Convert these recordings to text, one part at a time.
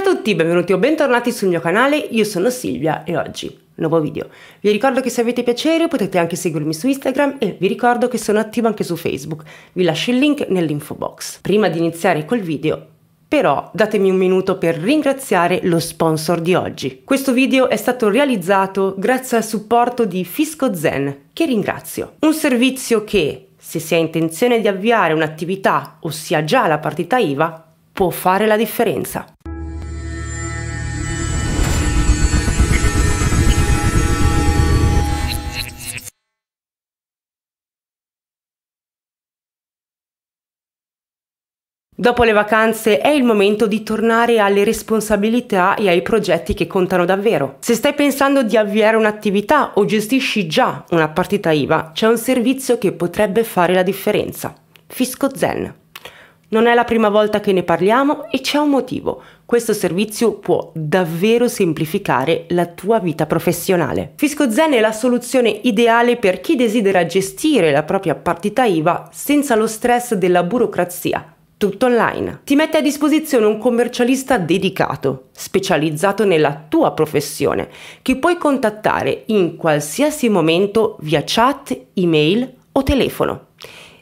a tutti, benvenuti o bentornati sul mio canale, io sono Silvia e oggi nuovo video. Vi ricordo che se avete piacere potete anche seguirmi su Instagram e vi ricordo che sono attiva anche su Facebook, vi lascio il link nell'info box. Prima di iniziare col video però datemi un minuto per ringraziare lo sponsor di oggi. Questo video è stato realizzato grazie al supporto di Fisco Zen, che ringrazio. Un servizio che, se si ha intenzione di avviare un'attività o si ha già la partita IVA, può fare la differenza. Dopo le vacanze è il momento di tornare alle responsabilità e ai progetti che contano davvero. Se stai pensando di avviare un'attività o gestisci già una partita IVA, c'è un servizio che potrebbe fare la differenza. Fisco Zen. Non è la prima volta che ne parliamo e c'è un motivo. Questo servizio può davvero semplificare la tua vita professionale. Fisco Zen è la soluzione ideale per chi desidera gestire la propria partita IVA senza lo stress della burocrazia tutto online. Ti mette a disposizione un commercialista dedicato, specializzato nella tua professione, che puoi contattare in qualsiasi momento via chat, email o telefono.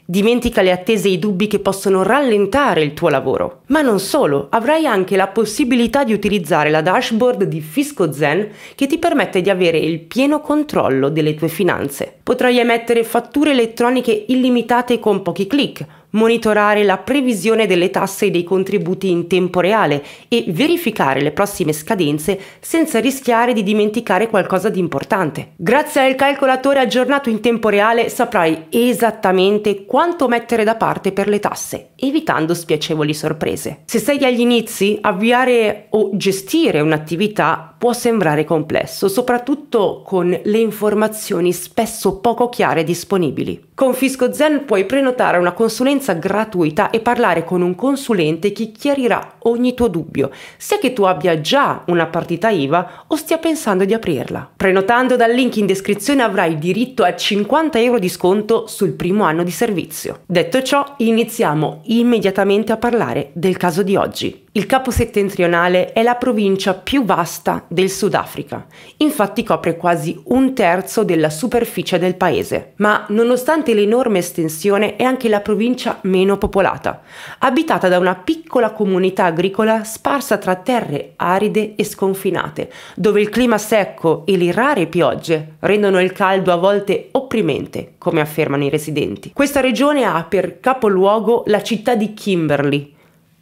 Dimentica le attese e i dubbi che possono rallentare il tuo lavoro. Ma non solo, avrai anche la possibilità di utilizzare la dashboard di Fisco Zen che ti permette di avere il pieno controllo delle tue finanze. Potrai emettere fatture elettroniche illimitate con pochi clic, monitorare la previsione delle tasse e dei contributi in tempo reale e verificare le prossime scadenze senza rischiare di dimenticare qualcosa di importante. Grazie al calcolatore aggiornato in tempo reale saprai esattamente quanto mettere da parte per le tasse, evitando spiacevoli sorprese imprese. Se sei agli inizi, avviare o gestire un'attività può sembrare complesso, soprattutto con le informazioni spesso poco chiare disponibili. Con FiscoZen puoi prenotare una consulenza gratuita e parlare con un consulente che chiarirà ogni tuo dubbio, sia che tu abbia già una partita IVA o stia pensando di aprirla. Prenotando dal link in descrizione avrai diritto a 50 euro di sconto sul primo anno di servizio. Detto ciò, iniziamo immediatamente a parlare del caso di oggi. Il capo settentrionale è la provincia più vasta del Sudafrica, infatti copre quasi un terzo della superficie del paese. Ma nonostante l'enorme estensione è anche la provincia meno popolata, abitata da una piccola comunità agricola sparsa tra terre aride e sconfinate, dove il clima secco e le rare piogge rendono il caldo a volte opprimente, come affermano i residenti. Questa regione ha per capoluogo la città di Kimberley,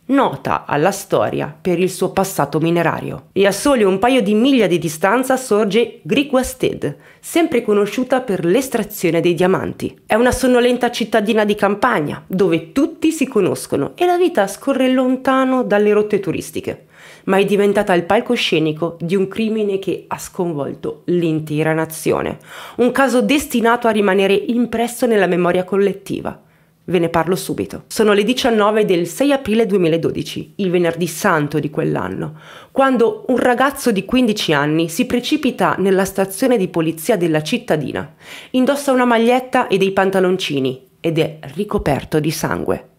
nota alla storia per il suo passato minerario. E a soli un paio di miglia di distanza sorge Grigwasted, sempre conosciuta per l'estrazione dei diamanti. È una sonnolenta cittadina di campagna, dove tutti si conoscono e la vita scorre lontano dalle rotte turistiche, ma è diventata il palcoscenico di un crimine che ha sconvolto l'intera nazione, un caso destinato a rimanere impresso nella memoria collettiva. Ve ne parlo subito. Sono le 19 del 6 aprile 2012, il venerdì santo di quell'anno, quando un ragazzo di 15 anni si precipita nella stazione di polizia della cittadina, indossa una maglietta e dei pantaloncini ed è ricoperto di sangue.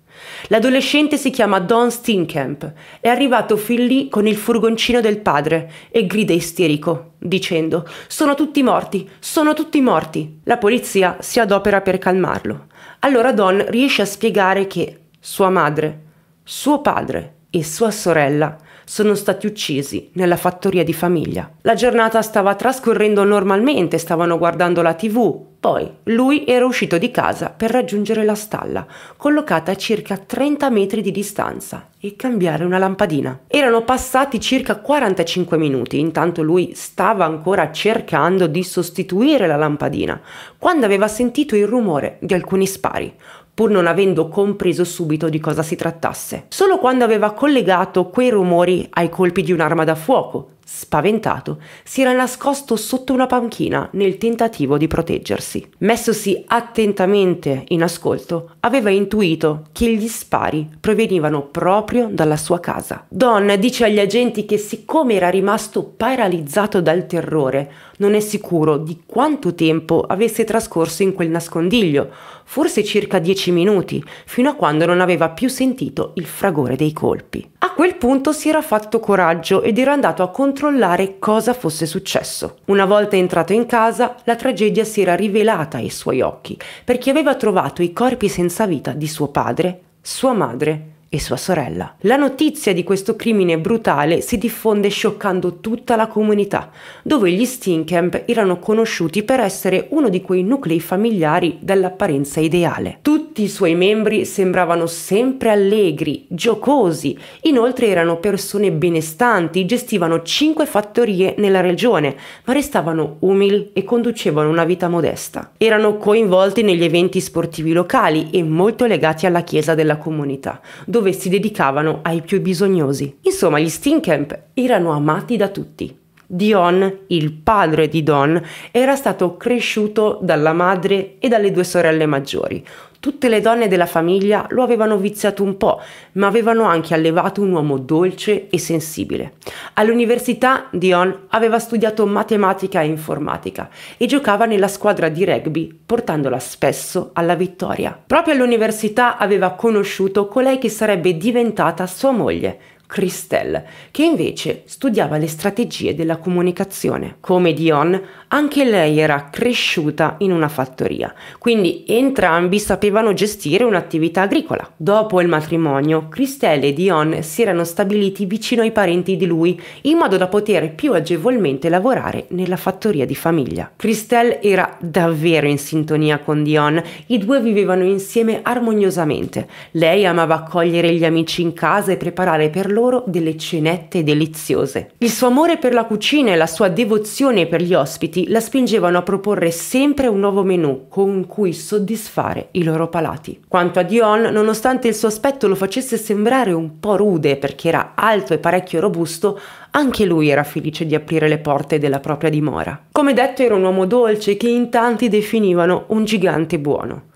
L'adolescente si chiama Don Steenkamp, è arrivato fin lì con il furgoncino del padre e grida isterico, dicendo Sono tutti morti, sono tutti morti. La polizia si adopera per calmarlo allora Don riesce a spiegare che sua madre, suo padre e sua sorella sono stati uccisi nella fattoria di famiglia. La giornata stava trascorrendo normalmente, stavano guardando la tv. Poi lui era uscito di casa per raggiungere la stalla, collocata a circa 30 metri di distanza, e cambiare una lampadina. Erano passati circa 45 minuti, intanto lui stava ancora cercando di sostituire la lampadina, quando aveva sentito il rumore di alcuni spari pur non avendo compreso subito di cosa si trattasse. Solo quando aveva collegato quei rumori ai colpi di un'arma da fuoco, spaventato, si era nascosto sotto una panchina nel tentativo di proteggersi. Messosi attentamente in ascolto, aveva intuito che gli spari provenivano proprio dalla sua casa. Don dice agli agenti che siccome era rimasto paralizzato dal terrore, non è sicuro di quanto tempo avesse trascorso in quel nascondiglio, forse circa dieci minuti, fino a quando non aveva più sentito il fragore dei colpi. A quel punto si era fatto coraggio ed era andato a controllare cosa fosse successo. Una volta entrato in casa, la tragedia si era rivelata ai suoi occhi, perché aveva trovato i corpi senza vita di suo padre, sua madre e sua sorella. La notizia di questo crimine brutale si diffonde scioccando tutta la comunità, dove gli Steenkamp erano conosciuti per essere uno di quei nuclei familiari dall'apparenza ideale. Tutti i suoi membri sembravano sempre allegri, giocosi, inoltre erano persone benestanti, gestivano cinque fattorie nella regione, ma restavano umili e conducevano una vita modesta. Erano coinvolti negli eventi sportivi locali e molto legati alla chiesa della comunità, dove dove si dedicavano ai più bisognosi. Insomma, gli Steam Camp erano amati da tutti. Dion, il padre di Don, era stato cresciuto dalla madre e dalle due sorelle maggiori, Tutte le donne della famiglia lo avevano viziato un po', ma avevano anche allevato un uomo dolce e sensibile. All'università Dion aveva studiato matematica e informatica e giocava nella squadra di rugby, portandola spesso alla vittoria. Proprio all'università aveva conosciuto colei che sarebbe diventata sua moglie, Christel, che invece studiava le strategie della comunicazione. Come Dion, anche lei era cresciuta in una fattoria, quindi entrambi sapevano gestire un'attività agricola. Dopo il matrimonio, Christel e Dion si erano stabiliti vicino ai parenti di lui, in modo da poter più agevolmente lavorare nella fattoria di famiglia. Christel era davvero in sintonia con Dion, i due vivevano insieme armoniosamente. Lei amava accogliere gli amici in casa e preparare per loro loro delle cenette deliziose. Il suo amore per la cucina e la sua devozione per gli ospiti la spingevano a proporre sempre un nuovo menù con cui soddisfare i loro palati. Quanto a Dion, nonostante il suo aspetto lo facesse sembrare un po' rude perché era alto e parecchio robusto, anche lui era felice di aprire le porte della propria dimora. Come detto era un uomo dolce che in tanti definivano un gigante buono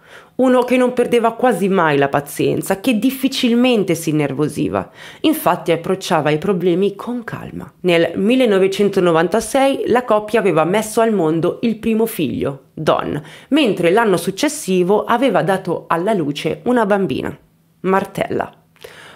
uno che non perdeva quasi mai la pazienza, che difficilmente si innervosiva. Infatti approcciava i problemi con calma. Nel 1996 la coppia aveva messo al mondo il primo figlio, Don, mentre l'anno successivo aveva dato alla luce una bambina, Martella.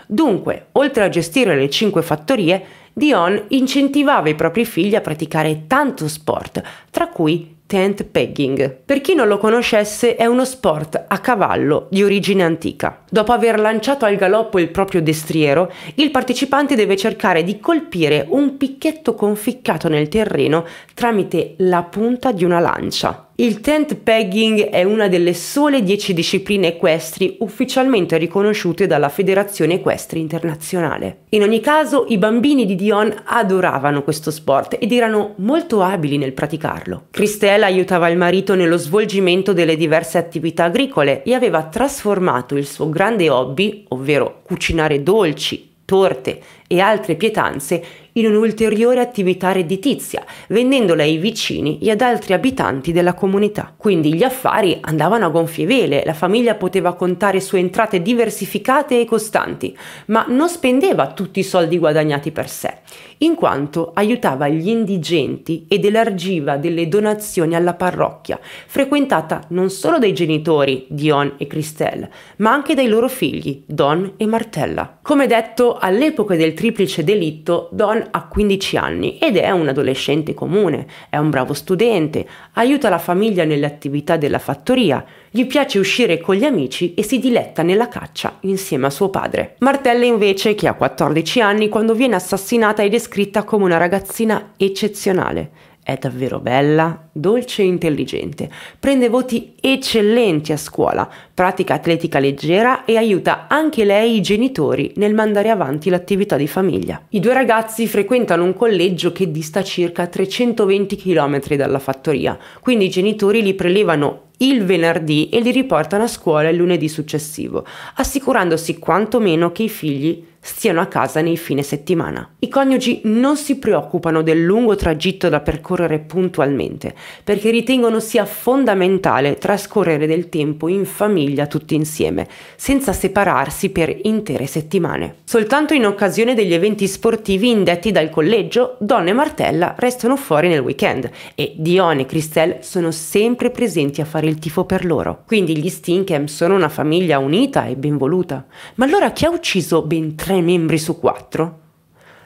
Dunque, oltre a gestire le cinque fattorie, Dion incentivava i propri figli a praticare tanto sport, tra cui tent pegging. Per chi non lo conoscesse è uno sport a cavallo di origine antica. Dopo aver lanciato al galoppo il proprio destriero, il partecipante deve cercare di colpire un picchetto conficcato nel terreno tramite la punta di una lancia. Il tent pegging è una delle sole 10 discipline equestri ufficialmente riconosciute dalla Federazione Equestri Internazionale. In ogni caso, i bambini di Dion adoravano questo sport ed erano molto abili nel praticarlo. Cristela aiutava il marito nello svolgimento delle diverse attività agricole e aveva trasformato il suo grande grande hobby, ovvero cucinare dolci, torte e altre pietanze, in un'ulteriore attività redditizia, vendendola ai vicini e ad altri abitanti della comunità. Quindi gli affari andavano a gonfie vele, la famiglia poteva contare su entrate diversificate e costanti, ma non spendeva tutti i soldi guadagnati per sé, in quanto aiutava gli indigenti ed elargiva delle donazioni alla parrocchia, frequentata non solo dai genitori Dion e Christelle, ma anche dai loro figli Don e Martella. Come detto, all'epoca del triplice delitto, Don a 15 anni ed è un adolescente comune, è un bravo studente, aiuta la famiglia nelle attività della fattoria, gli piace uscire con gli amici e si diletta nella caccia insieme a suo padre. Martella invece, che ha 14 anni, quando viene assassinata è descritta come una ragazzina eccezionale. È davvero bella, dolce e intelligente, prende voti eccellenti a scuola, pratica atletica leggera e aiuta anche lei i genitori nel mandare avanti l'attività di famiglia. I due ragazzi frequentano un collegio che dista circa 320 km dalla fattoria, quindi i genitori li prelevano il venerdì e li riportano a scuola il lunedì successivo, assicurandosi quantomeno che i figli stiano a casa nei fine settimana. I coniugi non si preoccupano del lungo tragitto da percorrere puntualmente, perché ritengono sia fondamentale trascorrere del tempo in famiglia tutti insieme, senza separarsi per intere settimane. Soltanto in occasione degli eventi sportivi indetti dal collegio, Don e Martella restano fuori nel weekend e Dion e Christelle sono sempre presenti a fare il tifo per loro. Quindi gli Stinkham sono una famiglia unita e ben voluta. Ma allora chi ha ucciso ben tre membri su quattro?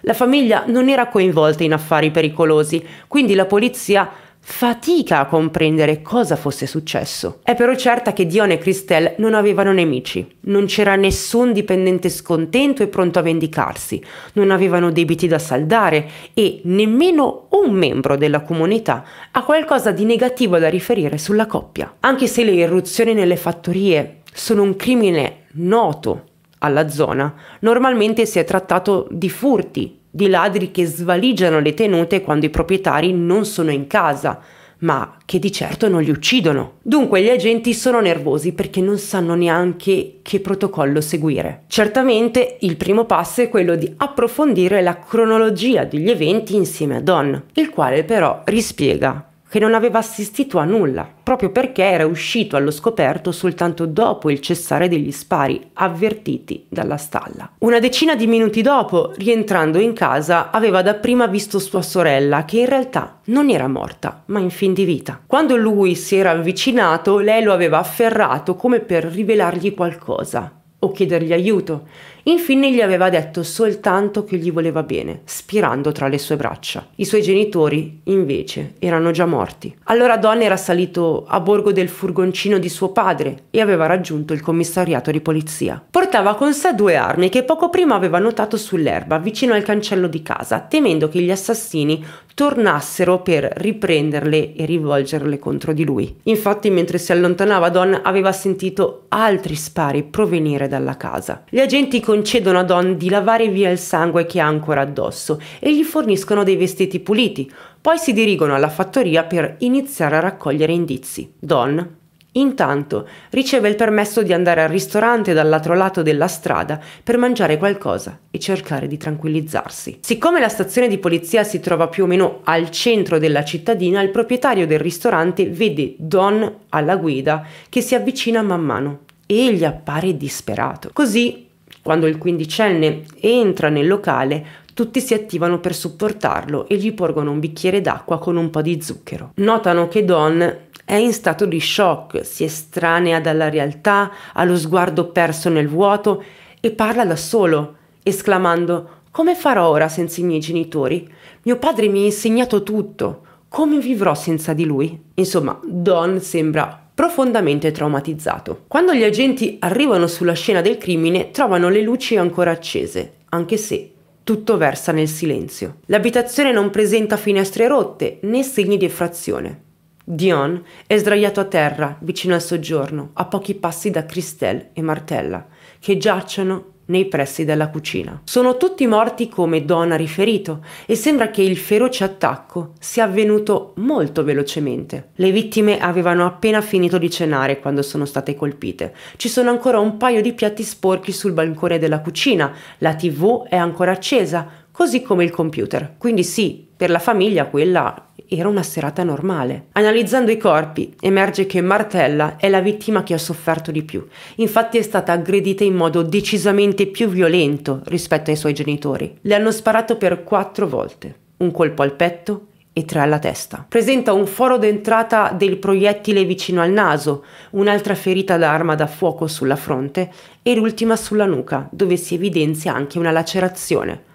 La famiglia non era coinvolta in affari pericolosi, quindi la polizia fatica a comprendere cosa fosse successo. È però certa che Dion e Christelle non avevano nemici, non c'era nessun dipendente scontento e pronto a vendicarsi, non avevano debiti da saldare e nemmeno un membro della comunità ha qualcosa di negativo da riferire sulla coppia. Anche se le irruzioni nelle fattorie sono un crimine noto alla zona, normalmente si è trattato di furti di ladri che svaligiano le tenute quando i proprietari non sono in casa, ma che di certo non li uccidono. Dunque gli agenti sono nervosi perché non sanno neanche che protocollo seguire. Certamente il primo passo è quello di approfondire la cronologia degli eventi insieme a Don, il quale però rispiega che non aveva assistito a nulla, proprio perché era uscito allo scoperto soltanto dopo il cessare degli spari, avvertiti dalla stalla. Una decina di minuti dopo, rientrando in casa, aveva dapprima visto sua sorella, che in realtà non era morta, ma in fin di vita. Quando lui si era avvicinato, lei lo aveva afferrato come per rivelargli qualcosa o chiedergli aiuto Infine gli aveva detto soltanto che gli voleva bene, spirando tra le sue braccia. I suoi genitori, invece, erano già morti. Allora Don era salito a borgo del furgoncino di suo padre e aveva raggiunto il commissariato di polizia. Portava con sé due armi che poco prima aveva notato sull'erba vicino al cancello di casa, temendo che gli assassini tornassero per riprenderle e rivolgerle contro di lui. Infatti, mentre si allontanava, Don aveva sentito altri spari provenire dalla casa. Gli agenti con concedono a Don di lavare via il sangue che ha ancora addosso e gli forniscono dei vestiti puliti. Poi si dirigono alla fattoria per iniziare a raccogliere indizi. Don, intanto, riceve il permesso di andare al ristorante dall'altro lato della strada per mangiare qualcosa e cercare di tranquillizzarsi. Siccome la stazione di polizia si trova più o meno al centro della cittadina, il proprietario del ristorante vede Don alla guida che si avvicina man mano e gli appare disperato. Così quando il quindicenne entra nel locale, tutti si attivano per supportarlo e gli porgono un bicchiere d'acqua con un po' di zucchero. Notano che Don è in stato di shock, si estranea dalla realtà, ha lo sguardo perso nel vuoto e parla da solo, esclamando come farò ora senza i miei genitori? Mio padre mi ha insegnato tutto. Come vivrò senza di lui? Insomma, Don sembra profondamente traumatizzato. Quando gli agenti arrivano sulla scena del crimine trovano le luci ancora accese, anche se tutto versa nel silenzio. L'abitazione non presenta finestre rotte né segni di effrazione. Dion è sdraiato a terra vicino al soggiorno, a pochi passi da Christelle e Martella, che giacciono nei pressi della cucina. Sono tutti morti come Don ha riferito e sembra che il feroce attacco sia avvenuto molto velocemente. Le vittime avevano appena finito di cenare quando sono state colpite. Ci sono ancora un paio di piatti sporchi sul balcone della cucina, la tv è ancora accesa, così come il computer. Quindi sì, per la famiglia quella era una serata normale. Analizzando i corpi, emerge che Martella è la vittima che ha sofferto di più. Infatti è stata aggredita in modo decisamente più violento rispetto ai suoi genitori. Le hanno sparato per quattro volte. Un colpo al petto e tre alla testa. Presenta un foro d'entrata del proiettile vicino al naso, un'altra ferita d'arma da fuoco sulla fronte e l'ultima sulla nuca, dove si evidenzia anche una lacerazione.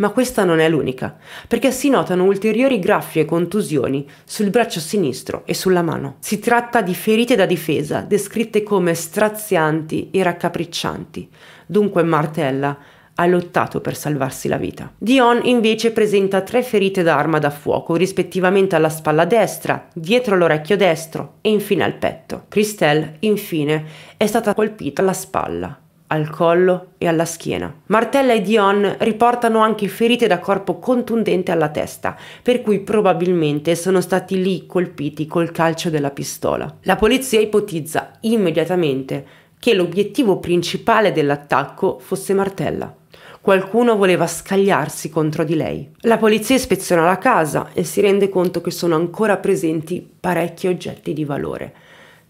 Ma questa non è l'unica, perché si notano ulteriori graffi e contusioni sul braccio sinistro e sulla mano. Si tratta di ferite da difesa, descritte come strazianti e raccapriccianti. Dunque Martella ha lottato per salvarsi la vita. Dion invece presenta tre ferite da arma da fuoco, rispettivamente alla spalla destra, dietro l'orecchio destro e infine al petto. Christelle, infine, è stata colpita alla spalla al collo e alla schiena. Martella e Dion riportano anche ferite da corpo contundente alla testa, per cui probabilmente sono stati lì colpiti col calcio della pistola. La polizia ipotizza immediatamente che l'obiettivo principale dell'attacco fosse Martella. Qualcuno voleva scagliarsi contro di lei. La polizia ispeziona la casa e si rende conto che sono ancora presenti parecchi oggetti di valore,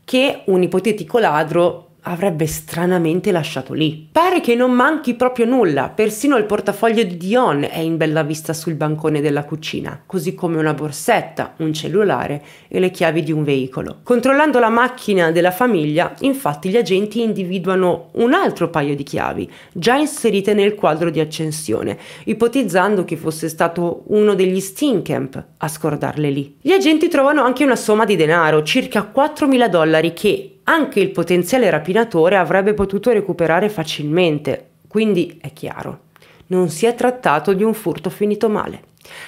che un ipotetico ladro avrebbe stranamente lasciato lì. Pare che non manchi proprio nulla, persino il portafoglio di Dion è in bella vista sul bancone della cucina, così come una borsetta, un cellulare e le chiavi di un veicolo. Controllando la macchina della famiglia, infatti gli agenti individuano un altro paio di chiavi, già inserite nel quadro di accensione, ipotizzando che fosse stato uno degli Steenkamp a scordarle lì. Gli agenti trovano anche una somma di denaro, circa 4.000 dollari che, anche il potenziale rapinatore avrebbe potuto recuperare facilmente, quindi è chiaro, non si è trattato di un furto finito male.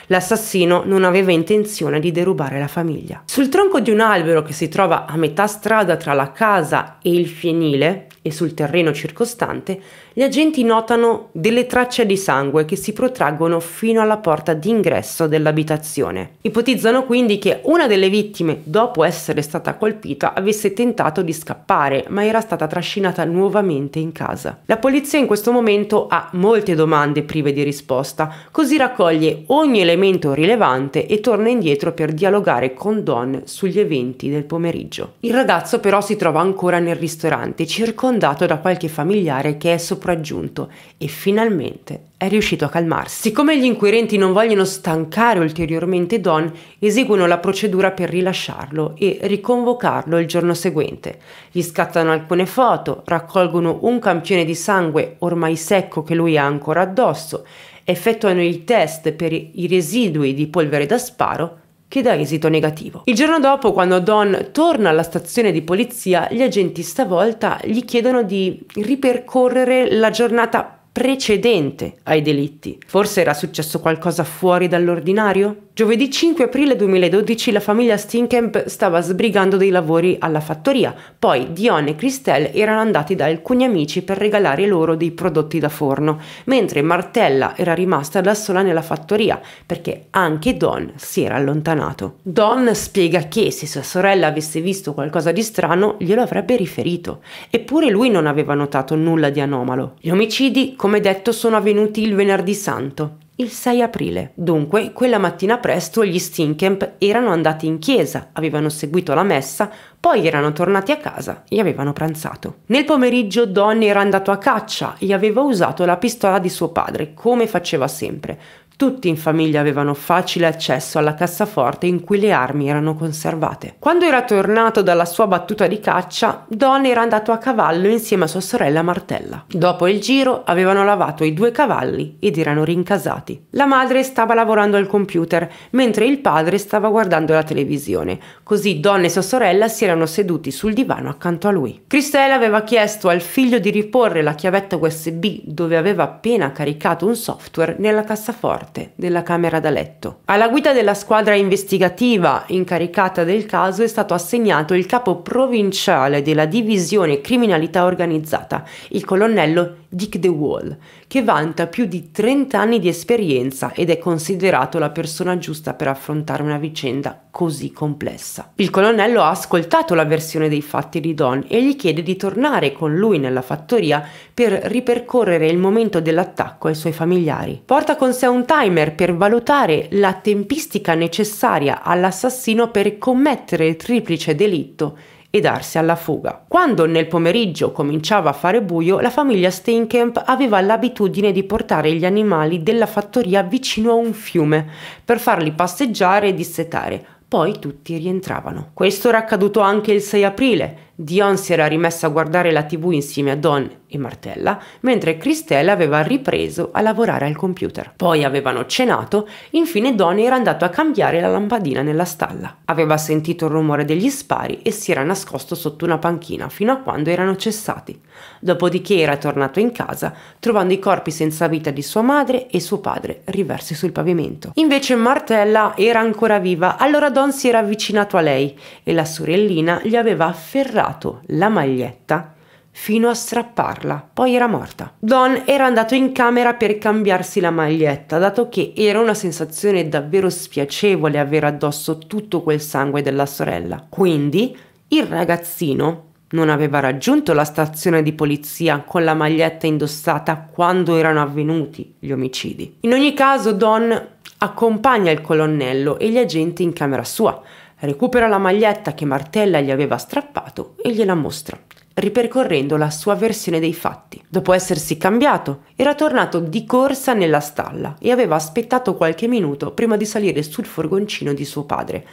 L'assassino non aveva intenzione di derubare la famiglia. Sul tronco di un albero che si trova a metà strada tra la casa e il fienile e sul terreno circostante, gli agenti notano delle tracce di sangue che si protraggono fino alla porta d'ingresso dell'abitazione. Ipotizzano quindi che una delle vittime, dopo essere stata colpita, avesse tentato di scappare, ma era stata trascinata nuovamente in casa. La polizia in questo momento ha molte domande prive di risposta, così raccoglie ogni elemento rilevante e torna indietro per dialogare con Don sugli eventi del pomeriggio. Il ragazzo però si trova ancora nel ristorante, circondato da qualche familiare che è sopravvissuto sopraggiunto e finalmente è riuscito a calmarsi. Siccome gli inquirenti non vogliono stancare ulteriormente Don, eseguono la procedura per rilasciarlo e riconvocarlo il giorno seguente. Gli scattano alcune foto, raccolgono un campione di sangue ormai secco che lui ha ancora addosso, effettuano il test per i residui di polvere da sparo che dà esito negativo. Il giorno dopo, quando Don torna alla stazione di polizia, gli agenti stavolta gli chiedono di ripercorrere la giornata precedente ai delitti. Forse era successo qualcosa fuori dall'ordinario? Giovedì 5 aprile 2012 la famiglia Stinkamp stava sbrigando dei lavori alla fattoria, poi Dion e Christelle erano andati da alcuni amici per regalare loro dei prodotti da forno, mentre Martella era rimasta da sola nella fattoria perché anche Don si era allontanato. Don spiega che se sua sorella avesse visto qualcosa di strano glielo avrebbe riferito, eppure lui non aveva notato nulla di anomalo. Gli omicidi come detto sono avvenuti il venerdì santo, il 6 aprile. Dunque, quella mattina presto gli Stinkamp erano andati in chiesa, avevano seguito la messa, poi erano tornati a casa e avevano pranzato. Nel pomeriggio Don era andato a caccia e aveva usato la pistola di suo padre, come faceva sempre. Tutti in famiglia avevano facile accesso alla cassaforte in cui le armi erano conservate. Quando era tornato dalla sua battuta di caccia, Don era andato a cavallo insieme a sua sorella Martella. Dopo il giro avevano lavato i due cavalli ed erano rincasati. La madre stava lavorando al computer, mentre il padre stava guardando la televisione, così Don e sua sorella si erano seduti sul divano accanto a lui. Cristela aveva chiesto al figlio di riporre la chiavetta USB dove aveva appena caricato un software nella cassaforte forte della camera da letto. Alla guida della squadra investigativa incaricata del caso è stato assegnato il capo provinciale della divisione criminalità organizzata, il colonnello Dick DeWall, che vanta più di 30 anni di esperienza ed è considerato la persona giusta per affrontare una vicenda così complessa. Il colonnello ha ascoltato la versione dei fatti di Don e gli chiede di tornare con lui nella fattoria per ripercorrere il momento dell'attacco ai suoi familiari. Porta con sé un timer per valutare la tempistica necessaria all'assassino per commettere il triplice delitto e darsi alla fuga. Quando nel pomeriggio cominciava a fare buio, la famiglia Steinkamp aveva l'abitudine di portare gli animali della fattoria vicino a un fiume per farli passeggiare e dissetare. Poi tutti rientravano. Questo era accaduto anche il 6 aprile, Dion si era rimessa a guardare la tv insieme a Don e Martella, mentre Cristela aveva ripreso a lavorare al computer. Poi avevano cenato, infine Don era andato a cambiare la lampadina nella stalla. Aveva sentito il rumore degli spari e si era nascosto sotto una panchina fino a quando erano cessati. Dopodiché era tornato in casa, trovando i corpi senza vita di sua madre e suo padre riversi sul pavimento. Invece Martella era ancora viva, allora Don si era avvicinato a lei e la sorellina gli aveva afferrato infilato la maglietta fino a strapparla, poi era morta. Don era andato in camera per cambiarsi la maglietta, dato che era una sensazione davvero spiacevole avere addosso tutto quel sangue della sorella. Quindi il ragazzino non aveva raggiunto la stazione di polizia con la maglietta indossata quando erano avvenuti gli omicidi. In ogni caso Don accompagna il colonnello e gli agenti in camera sua, Recupera la maglietta che Martella gli aveva strappato e gliela mostra, ripercorrendo la sua versione dei fatti. Dopo essersi cambiato, era tornato di corsa nella stalla e aveva aspettato qualche minuto prima di salire sul furgoncino di suo padre,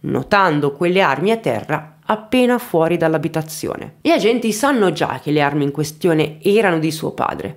notando quelle armi a terra appena fuori dall'abitazione. Gli agenti sanno già che le armi in questione erano di suo padre,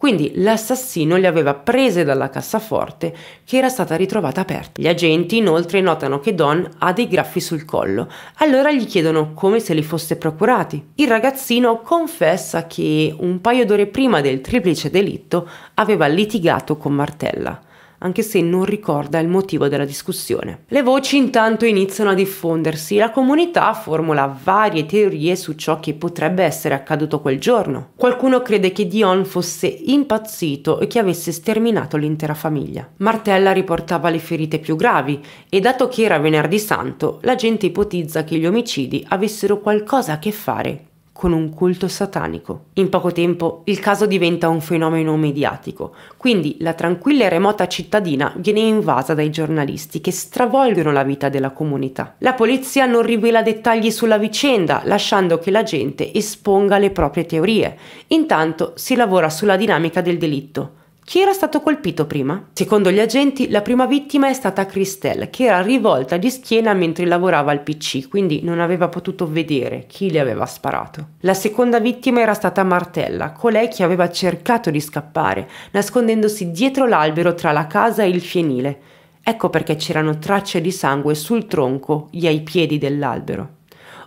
quindi l'assassino le aveva prese dalla cassaforte che era stata ritrovata aperta. Gli agenti inoltre notano che Don ha dei graffi sul collo, allora gli chiedono come se li fosse procurati. Il ragazzino confessa che un paio d'ore prima del triplice delitto aveva litigato con Martella anche se non ricorda il motivo della discussione. Le voci intanto iniziano a diffondersi, la comunità formula varie teorie su ciò che potrebbe essere accaduto quel giorno. Qualcuno crede che Dion fosse impazzito e che avesse sterminato l'intera famiglia. Martella riportava le ferite più gravi e dato che era venerdì santo, la gente ipotizza che gli omicidi avessero qualcosa a che fare con un culto satanico. In poco tempo il caso diventa un fenomeno mediatico, quindi la tranquilla e remota cittadina viene invasa dai giornalisti che stravolgono la vita della comunità. La polizia non rivela dettagli sulla vicenda, lasciando che la gente esponga le proprie teorie. Intanto si lavora sulla dinamica del delitto chi era stato colpito prima? Secondo gli agenti, la prima vittima è stata Christelle, che era rivolta di schiena mentre lavorava al PC, quindi non aveva potuto vedere chi le aveva sparato. La seconda vittima era stata Martella, colei che aveva cercato di scappare, nascondendosi dietro l'albero tra la casa e il fienile. Ecco perché c'erano tracce di sangue sul tronco e ai piedi dell'albero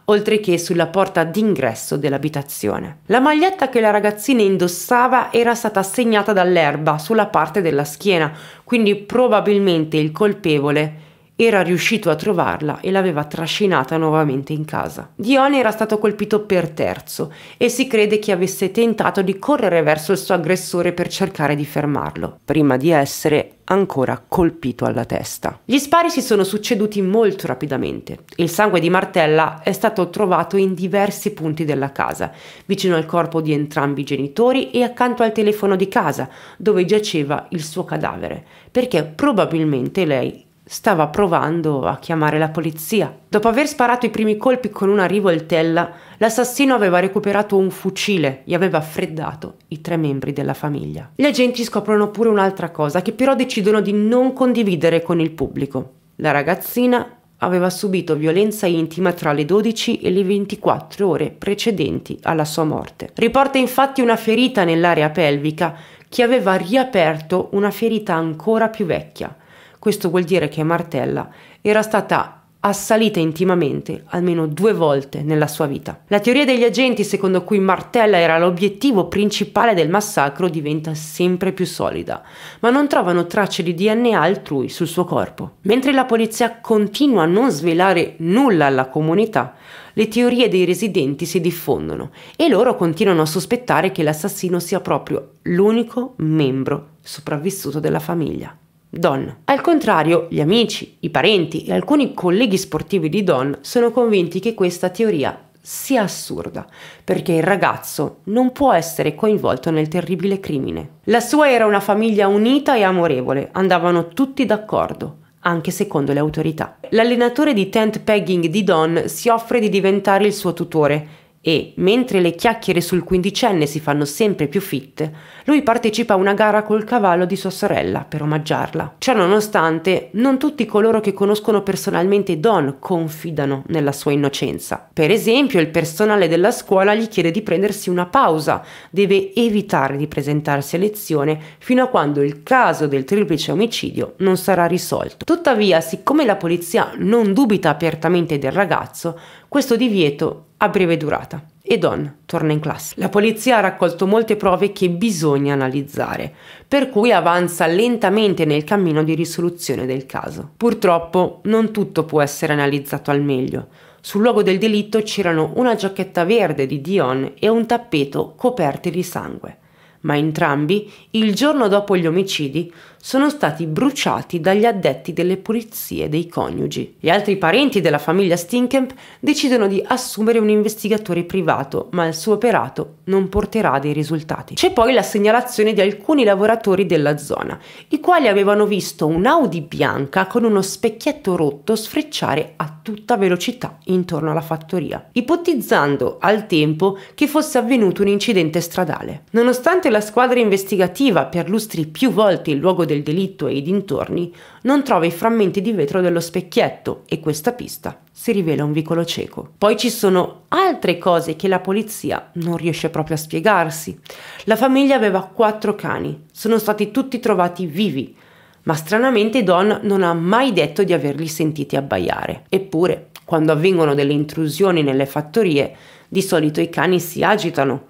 oltre che sulla porta d'ingresso dell'abitazione. La maglietta che la ragazzina indossava era stata segnata dall'erba sulla parte della schiena, quindi probabilmente il colpevole era riuscito a trovarla e l'aveva trascinata nuovamente in casa. Dione era stato colpito per terzo e si crede che avesse tentato di correre verso il suo aggressore per cercare di fermarlo, prima di essere ancora colpito alla testa. Gli spari si sono succeduti molto rapidamente. Il sangue di Martella è stato trovato in diversi punti della casa, vicino al corpo di entrambi i genitori e accanto al telefono di casa, dove giaceva il suo cadavere, perché probabilmente lei stava provando a chiamare la polizia. Dopo aver sparato i primi colpi con una rivoltella, l'assassino aveva recuperato un fucile e aveva freddato i tre membri della famiglia. Gli agenti scoprono pure un'altra cosa che però decidono di non condividere con il pubblico. La ragazzina aveva subito violenza intima tra le 12 e le 24 ore precedenti alla sua morte. Riporta infatti una ferita nell'area pelvica che aveva riaperto una ferita ancora più vecchia questo vuol dire che Martella era stata assalita intimamente almeno due volte nella sua vita. La teoria degli agenti secondo cui Martella era l'obiettivo principale del massacro diventa sempre più solida, ma non trovano tracce di DNA altrui sul suo corpo. Mentre la polizia continua a non svelare nulla alla comunità, le teorie dei residenti si diffondono e loro continuano a sospettare che l'assassino sia proprio l'unico membro sopravvissuto della famiglia. Don. Al contrario, gli amici, i parenti e alcuni colleghi sportivi di Don sono convinti che questa teoria sia assurda, perché il ragazzo non può essere coinvolto nel terribile crimine. La sua era una famiglia unita e amorevole, andavano tutti d'accordo, anche secondo le autorità. L'allenatore di tent pegging di Don si offre di diventare il suo tutore e, mentre le chiacchiere sul quindicenne si fanno sempre più fitte, lui partecipa a una gara col cavallo di sua sorella per omaggiarla. Ciononostante, non tutti coloro che conoscono personalmente Don confidano nella sua innocenza. Per esempio, il personale della scuola gli chiede di prendersi una pausa, deve evitare di presentarsi a lezione fino a quando il caso del triplice omicidio non sarà risolto. Tuttavia, siccome la polizia non dubita apertamente del ragazzo, questo divieto a breve durata e Don torna in classe. La polizia ha raccolto molte prove che bisogna analizzare, per cui avanza lentamente nel cammino di risoluzione del caso. Purtroppo non tutto può essere analizzato al meglio. Sul luogo del delitto c'erano una giacchetta verde di Dion e un tappeto coperti di sangue, ma entrambi, il giorno dopo gli omicidi, sono stati bruciati dagli addetti delle pulizie dei coniugi. Gli altri parenti della famiglia Stinkamp decidono di assumere un investigatore privato, ma il suo operato non porterà dei risultati. C'è poi la segnalazione di alcuni lavoratori della zona, i quali avevano visto un'Audi bianca con uno specchietto rotto sfrecciare a tutta velocità intorno alla fattoria, ipotizzando al tempo che fosse avvenuto un incidente stradale. Nonostante la squadra investigativa perlustri più volte il luogo del del delitto e i dintorni, non trova i frammenti di vetro dello specchietto e questa pista si rivela un vicolo cieco. Poi ci sono altre cose che la polizia non riesce proprio a spiegarsi. La famiglia aveva quattro cani, sono stati tutti trovati vivi, ma stranamente Don non ha mai detto di averli sentiti abbaiare. Eppure, quando avvengono delle intrusioni nelle fattorie, di solito i cani si agitano,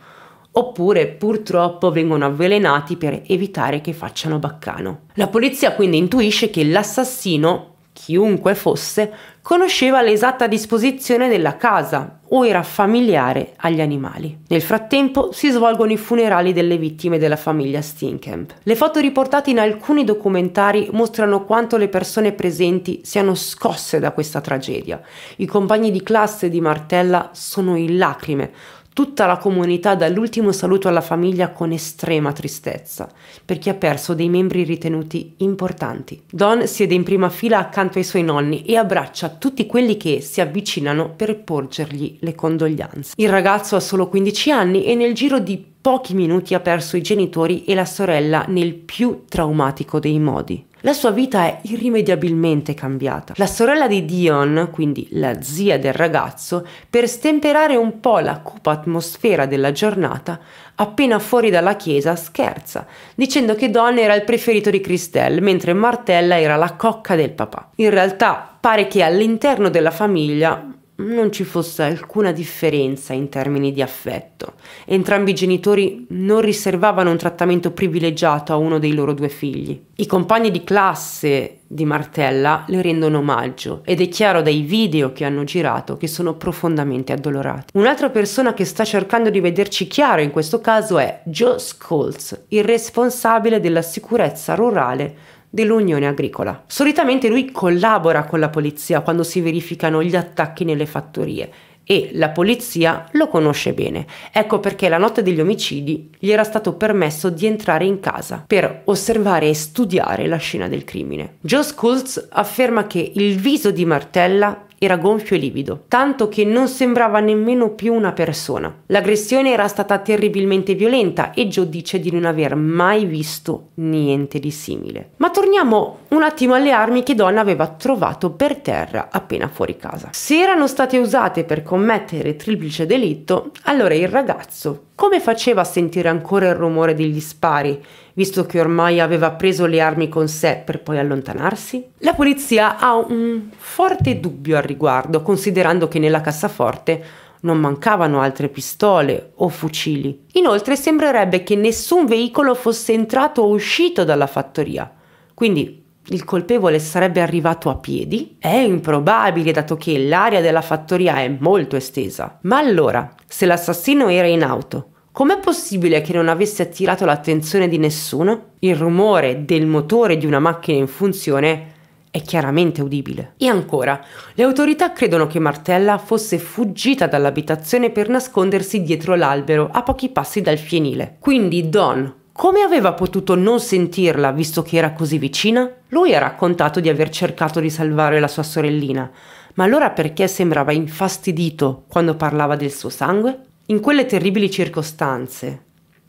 oppure purtroppo vengono avvelenati per evitare che facciano baccano. La polizia quindi intuisce che l'assassino, chiunque fosse, conosceva l'esatta disposizione della casa o era familiare agli animali. Nel frattempo si svolgono i funerali delle vittime della famiglia Stinkamp. Le foto riportate in alcuni documentari mostrano quanto le persone presenti siano scosse da questa tragedia. I compagni di classe di Martella sono in lacrime, tutta la comunità dall'ultimo saluto alla famiglia con estrema tristezza, per chi ha perso dei membri ritenuti importanti. Don siede in prima fila accanto ai suoi nonni e abbraccia tutti quelli che si avvicinano per porgergli le condoglianze. Il ragazzo ha solo 15 anni e nel giro di pochi minuti ha perso i genitori e la sorella nel più traumatico dei modi la sua vita è irrimediabilmente cambiata. La sorella di Dion, quindi la zia del ragazzo, per stemperare un po' la cupa atmosfera della giornata, appena fuori dalla chiesa scherza, dicendo che Don era il preferito di Christelle, mentre Martella era la cocca del papà. In realtà pare che all'interno della famiglia non ci fosse alcuna differenza in termini di affetto. Entrambi i genitori non riservavano un trattamento privilegiato a uno dei loro due figli. I compagni di classe di Martella le rendono omaggio ed è chiaro dai video che hanno girato che sono profondamente addolorati. Un'altra persona che sta cercando di vederci chiaro in questo caso è Joe Scholz, il responsabile della sicurezza rurale dell'Unione Agricola. Solitamente lui collabora con la polizia quando si verificano gli attacchi nelle fattorie e la polizia lo conosce bene. Ecco perché la notte degli omicidi gli era stato permesso di entrare in casa per osservare e studiare la scena del crimine. Joe Schultz afferma che il viso di Martella era gonfio e livido, tanto che non sembrava nemmeno più una persona. L'aggressione era stata terribilmente violenta e Joe dice di non aver mai visto niente di simile. Ma torniamo un attimo alle armi che Don aveva trovato per terra appena fuori casa. Se erano state usate per commettere triplice delitto, allora il ragazzo come faceva a sentire ancora il rumore degli spari, visto che ormai aveva preso le armi con sé per poi allontanarsi? La polizia ha un forte dubbio al riguardo, considerando che nella cassaforte non mancavano altre pistole o fucili. Inoltre sembrerebbe che nessun veicolo fosse entrato o uscito dalla fattoria, quindi il colpevole sarebbe arrivato a piedi? È improbabile dato che l'area della fattoria è molto estesa. Ma allora, se l'assassino era in auto, com'è possibile che non avesse attirato l'attenzione di nessuno? Il rumore del motore di una macchina in funzione è chiaramente udibile. E ancora, le autorità credono che Martella fosse fuggita dall'abitazione per nascondersi dietro l'albero a pochi passi dal fienile. Quindi Don, come aveva potuto non sentirla visto che era così vicina? Lui ha raccontato di aver cercato di salvare la sua sorellina, ma allora perché sembrava infastidito quando parlava del suo sangue? In quelle terribili circostanze,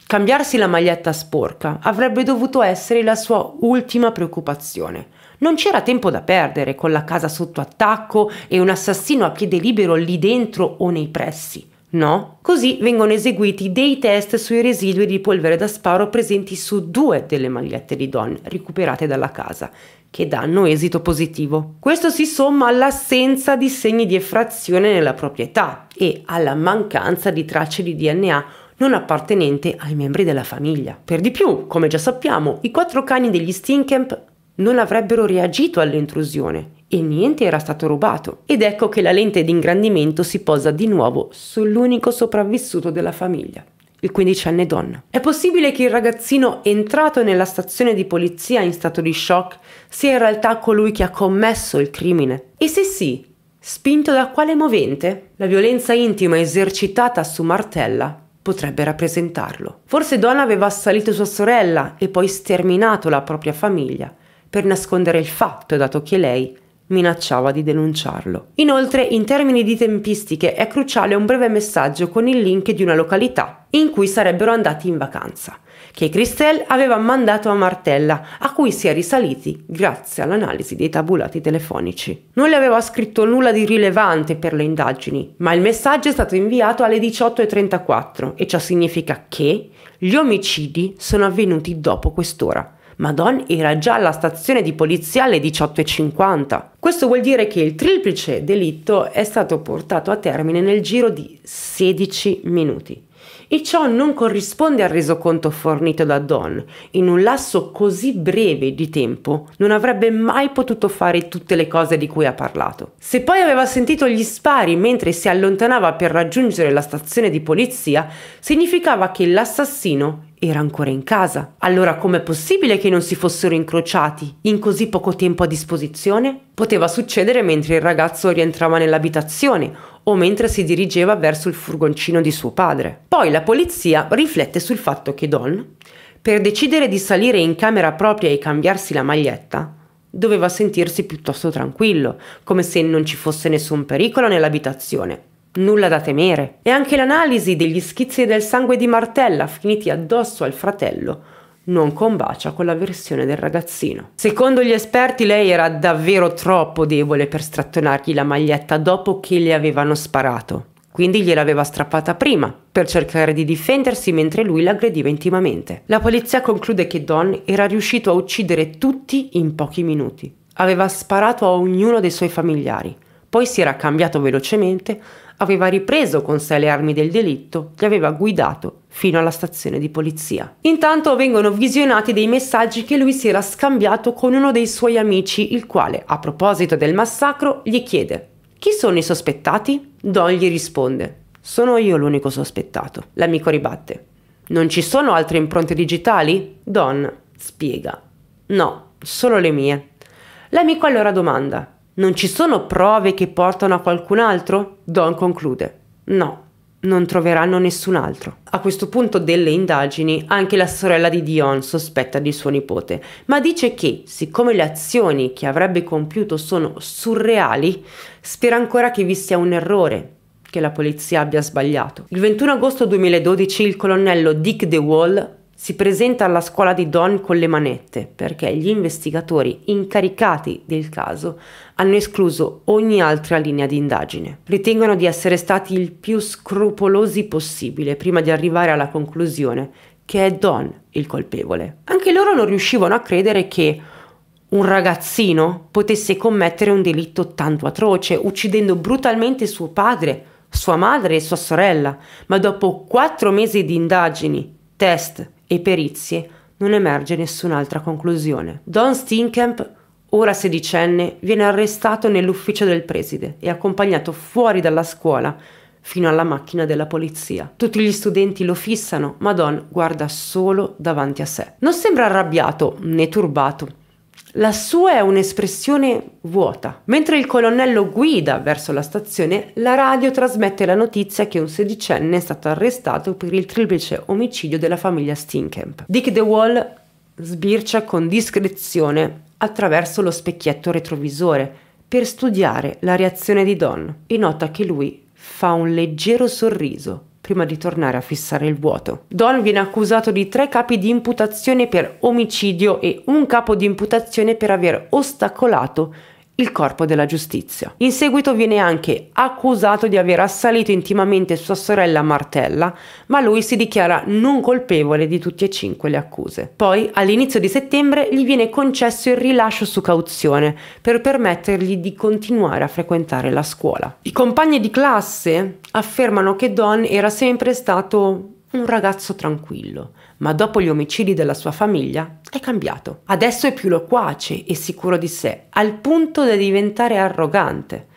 cambiarsi la maglietta sporca avrebbe dovuto essere la sua ultima preoccupazione. Non c'era tempo da perdere con la casa sotto attacco e un assassino a piede libero lì dentro o nei pressi. No, così vengono eseguiti dei test sui residui di polvere da sparo presenti su due delle magliette di Don recuperate dalla casa, che danno esito positivo. Questo si somma all'assenza di segni di effrazione nella proprietà e alla mancanza di tracce di DNA non appartenente ai membri della famiglia. Per di più, come già sappiamo, i quattro cani degli Stinkamp non avrebbero reagito all'intrusione e niente era stato rubato. Ed ecco che la lente di ingrandimento si posa di nuovo sull'unico sopravvissuto della famiglia, il 15enne donna. È possibile che il ragazzino entrato nella stazione di polizia in stato di shock sia in realtà colui che ha commesso il crimine? E se sì, spinto da quale movente? La violenza intima esercitata su Martella potrebbe rappresentarlo. Forse Don aveva assalito sua sorella e poi sterminato la propria famiglia per nascondere il fatto, dato che lei minacciava di denunciarlo. Inoltre, in termini di tempistiche, è cruciale un breve messaggio con il link di una località in cui sarebbero andati in vacanza, che Christelle aveva mandato a Martella, a cui si è risaliti grazie all'analisi dei tabulati telefonici. Non le aveva scritto nulla di rilevante per le indagini, ma il messaggio è stato inviato alle 18.34 e ciò significa che gli omicidi sono avvenuti dopo quest'ora Madon era già alla stazione di polizia alle 18.50. Questo vuol dire che il triplice delitto è stato portato a termine nel giro di 16 minuti e ciò non corrisponde al resoconto fornito da Don. In un lasso così breve di tempo non avrebbe mai potuto fare tutte le cose di cui ha parlato. Se poi aveva sentito gli spari mentre si allontanava per raggiungere la stazione di polizia, significava che l'assassino era ancora in casa. Allora com'è possibile che non si fossero incrociati in così poco tempo a disposizione? Poteva succedere mentre il ragazzo rientrava nell'abitazione o mentre si dirigeva verso il furgoncino di suo padre. Poi la polizia riflette sul fatto che Don, per decidere di salire in camera propria e cambiarsi la maglietta, doveva sentirsi piuttosto tranquillo, come se non ci fosse nessun pericolo nell'abitazione. Nulla da temere. E anche l'analisi degli schizzi del sangue di Martella finiti addosso al fratello non combacia con la versione del ragazzino. Secondo gli esperti lei era davvero troppo debole per strattonargli la maglietta dopo che le avevano sparato, quindi gliel'aveva strappata prima per cercare di difendersi mentre lui l'aggrediva intimamente. La polizia conclude che Don era riuscito a uccidere tutti in pochi minuti. Aveva sparato a ognuno dei suoi familiari, poi si era cambiato velocemente aveva ripreso con sé le armi del delitto, li aveva guidato fino alla stazione di polizia. Intanto vengono visionati dei messaggi che lui si era scambiato con uno dei suoi amici, il quale, a proposito del massacro, gli chiede chi sono i sospettati? Don gli risponde sono io l'unico sospettato. L'amico ribatte non ci sono altre impronte digitali? Don spiega no, solo le mie. L'amico allora domanda non ci sono prove che portano a qualcun altro? Don conclude. No, non troveranno nessun altro. A questo punto delle indagini anche la sorella di Dion sospetta di suo nipote, ma dice che, siccome le azioni che avrebbe compiuto sono surreali, spera ancora che vi sia un errore, che la polizia abbia sbagliato. Il 21 agosto 2012 il colonnello Dick DeWall si presenta alla scuola di Don con le manette perché gli investigatori incaricati del caso hanno escluso ogni altra linea di indagine. Ritengono di essere stati il più scrupolosi possibile prima di arrivare alla conclusione che è Don il colpevole. Anche loro non riuscivano a credere che un ragazzino potesse commettere un delitto tanto atroce, uccidendo brutalmente suo padre, sua madre e sua sorella, ma dopo quattro mesi di indagini, test, e perizie non emerge nessun'altra conclusione. Don Steenkamp, ora sedicenne, viene arrestato nell'ufficio del preside e accompagnato fuori dalla scuola fino alla macchina della polizia. Tutti gli studenti lo fissano, ma Don guarda solo davanti a sé. Non sembra arrabbiato né turbato, la sua è un'espressione vuota. Mentre il colonnello guida verso la stazione, la radio trasmette la notizia che un sedicenne è stato arrestato per il triplice omicidio della famiglia Stinkamp. Dick DeWall sbircia con discrezione attraverso lo specchietto retrovisore per studiare la reazione di Don e nota che lui fa un leggero sorriso prima di tornare a fissare il vuoto. Don viene accusato di tre capi di imputazione per omicidio e un capo di imputazione per aver ostacolato il corpo della giustizia. In seguito viene anche accusato di aver assalito intimamente sua sorella Martella, ma lui si dichiara non colpevole di tutte e cinque le accuse. Poi, all'inizio di settembre, gli viene concesso il rilascio su cauzione per permettergli di continuare a frequentare la scuola. I compagni di classe affermano che Don era sempre stato un ragazzo tranquillo, ma dopo gli omicidi della sua famiglia è cambiato. Adesso è più loquace e sicuro di sé, al punto da diventare arrogante.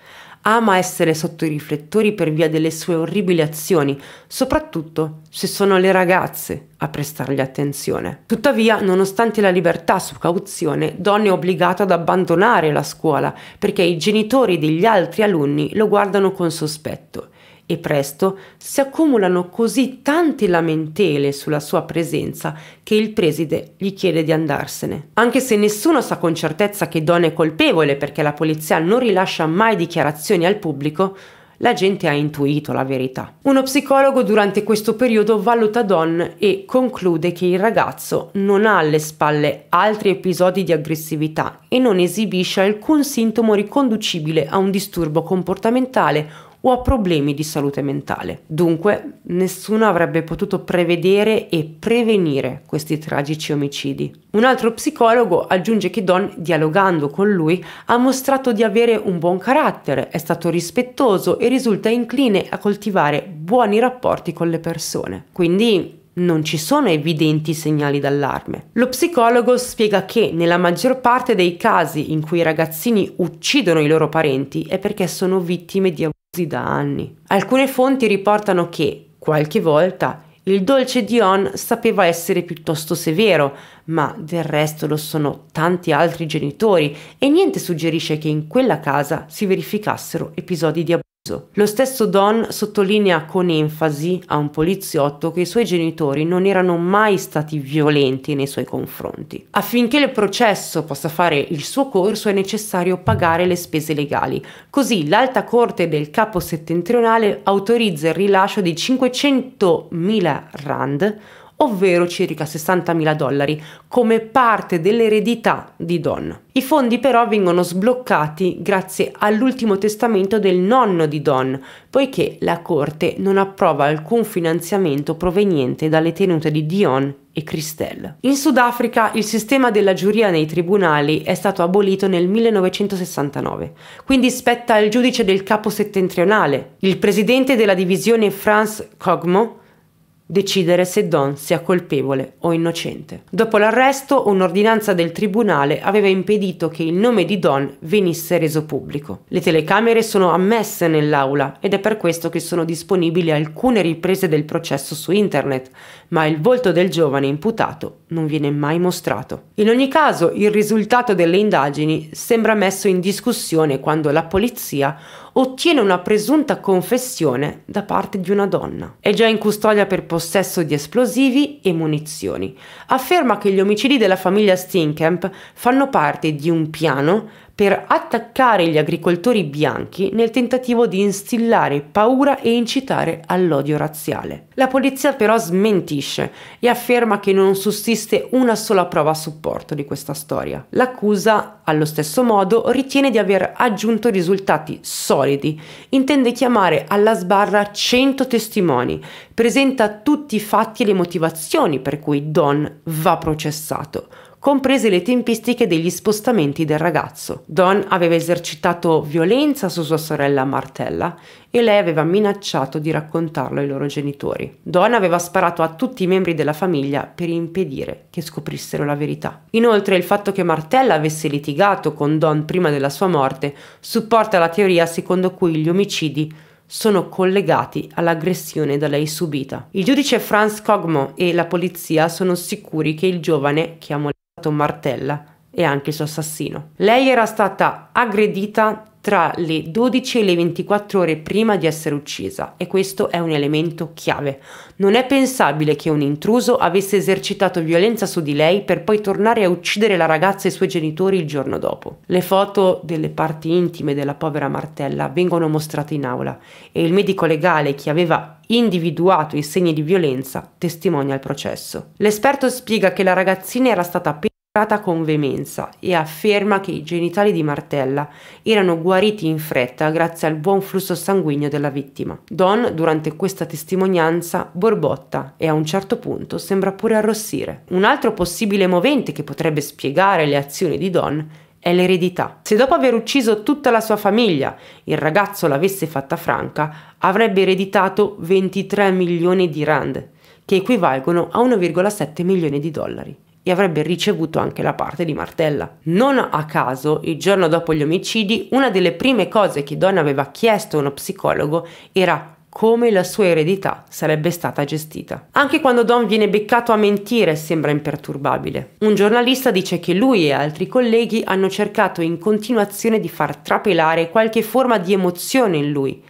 Ama essere sotto i riflettori per via delle sue orribili azioni, soprattutto se sono le ragazze a prestargli attenzione. Tuttavia, nonostante la libertà su cauzione, Don è obbligato ad abbandonare la scuola perché i genitori degli altri alunni lo guardano con sospetto e presto si accumulano così tante lamentele sulla sua presenza che il preside gli chiede di andarsene. Anche se nessuno sa con certezza che Don è colpevole perché la polizia non rilascia mai dichiarazioni al pubblico, la gente ha intuito la verità. Uno psicologo durante questo periodo valuta Don e conclude che il ragazzo non ha alle spalle altri episodi di aggressività e non esibisce alcun sintomo riconducibile a un disturbo comportamentale o a problemi di salute mentale. Dunque, nessuno avrebbe potuto prevedere e prevenire questi tragici omicidi. Un altro psicologo aggiunge che Don, dialogando con lui, ha mostrato di avere un buon carattere, è stato rispettoso e risulta incline a coltivare buoni rapporti con le persone. Quindi non ci sono evidenti segnali d'allarme. Lo psicologo spiega che nella maggior parte dei casi in cui i ragazzini uccidono i loro parenti è perché sono vittime di abusi da anni. Alcune fonti riportano che, qualche volta, il dolce Dion sapeva essere piuttosto severo, ma del resto lo sono tanti altri genitori e niente suggerisce che in quella casa si verificassero episodi di abuso lo stesso Don sottolinea con enfasi a un poliziotto che i suoi genitori non erano mai stati violenti nei suoi confronti. Affinché il processo possa fare il suo corso è necessario pagare le spese legali. Così l'alta corte del capo settentrionale autorizza il rilascio di 500.000 rand ovvero circa 60.000 dollari, come parte dell'eredità di Don. I fondi però vengono sbloccati grazie all'ultimo testamento del nonno di Don, poiché la corte non approva alcun finanziamento proveniente dalle tenute di Dion e Christelle. In Sudafrica il sistema della giuria nei tribunali è stato abolito nel 1969, quindi spetta al giudice del capo settentrionale. Il presidente della divisione Franz Cogmo decidere se Don sia colpevole o innocente. Dopo l'arresto, un'ordinanza del tribunale aveva impedito che il nome di Don venisse reso pubblico. Le telecamere sono ammesse nell'aula ed è per questo che sono disponibili alcune riprese del processo su internet, ma il volto del giovane imputato non viene mai mostrato. In ogni caso, il risultato delle indagini sembra messo in discussione quando la polizia ottiene una presunta confessione da parte di una donna. È già in custodia per possesso di esplosivi e munizioni. Afferma che gli omicidi della famiglia Steenkamp fanno parte di un piano per attaccare gli agricoltori bianchi nel tentativo di instillare paura e incitare all'odio razziale. La polizia però smentisce e afferma che non sussiste una sola prova a supporto di questa storia. L'accusa, allo stesso modo, ritiene di aver aggiunto risultati solidi, intende chiamare alla sbarra 100 testimoni, presenta tutti i fatti e le motivazioni per cui Don va processato comprese le tempistiche degli spostamenti del ragazzo. Don aveva esercitato violenza su sua sorella Martella e lei aveva minacciato di raccontarlo ai loro genitori. Don aveva sparato a tutti i membri della famiglia per impedire che scoprissero la verità. Inoltre il fatto che Martella avesse litigato con Don prima della sua morte supporta la teoria secondo cui gli omicidi sono collegati all'aggressione da lei subita. Il giudice Franz Cogmo e la polizia sono sicuri che il giovane, che Martella e anche il suo assassino. Lei era stata aggredita tra le 12 e le 24 ore prima di essere uccisa e questo è un elemento chiave. Non è pensabile che un intruso avesse esercitato violenza su di lei per poi tornare a uccidere la ragazza e i suoi genitori il giorno dopo. Le foto delle parti intime della povera Martella vengono mostrate in aula e il medico legale che aveva individuato i segni di violenza testimonia il processo. L'esperto spiega che la ragazzina era stata appena con veemenza e afferma che i genitali di Martella erano guariti in fretta grazie al buon flusso sanguigno della vittima. Don, durante questa testimonianza, borbotta e a un certo punto sembra pure arrossire. Un altro possibile movente che potrebbe spiegare le azioni di Don è l'eredità. Se dopo aver ucciso tutta la sua famiglia il ragazzo l'avesse fatta franca, avrebbe ereditato 23 milioni di rand, che equivalgono a 1,7 milioni di dollari e avrebbe ricevuto anche la parte di Martella. Non a caso, il giorno dopo gli omicidi, una delle prime cose che Don aveva chiesto a uno psicologo era come la sua eredità sarebbe stata gestita. Anche quando Don viene beccato a mentire sembra imperturbabile. Un giornalista dice che lui e altri colleghi hanno cercato in continuazione di far trapelare qualche forma di emozione in lui,